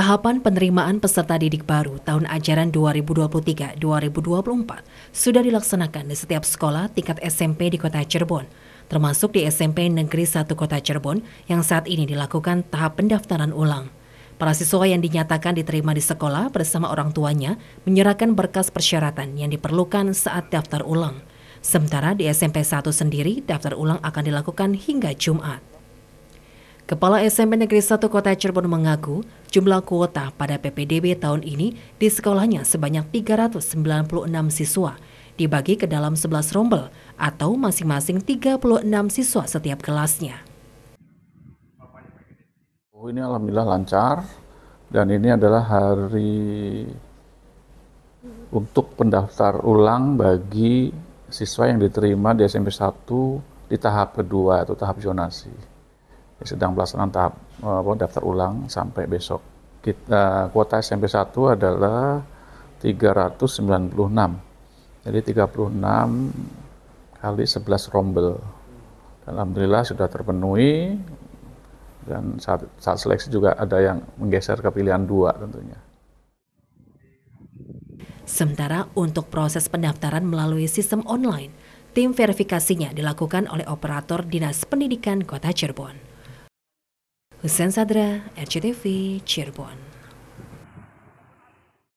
Tahapan penerimaan peserta didik baru tahun ajaran 2023-2024 sudah dilaksanakan di setiap sekolah tingkat SMP di Kota Cirebon, termasuk di SMP Negeri 1 Kota Cirebon yang saat ini dilakukan tahap pendaftaran ulang. Para siswa yang dinyatakan diterima di sekolah bersama orang tuanya menyerahkan berkas persyaratan yang diperlukan saat daftar ulang. Sementara di SMP 1 sendiri, daftar ulang akan dilakukan hingga Jumat. Kepala SMP Negeri 1 Kota Cirebon mengaku jumlah kuota pada PPDB tahun ini di sekolahnya sebanyak 396 siswa, dibagi ke dalam 11 rombel atau masing-masing 36 siswa setiap kelasnya. Oh, ini alhamdulillah lancar dan ini adalah hari untuk pendaftar ulang bagi siswa yang diterima di SMP 1 di tahap kedua atau tahap zonasi sedang pelaksanaan tahap uh, daftar ulang sampai besok. Kita, uh, eh, kuota SMP 1 adalah 396. Jadi 36 kali 11 rombel. Dan Alhamdulillah sudah terpenuhi dan saat, saat seleksi juga ada yang menggeser ke pilihan dua tentunya. Sementara untuk proses pendaftaran melalui sistem online, tim verifikasinya dilakukan oleh operator Dinas Pendidikan Kota Cirebon. Hussein Sadra, RCTV, Cirebon.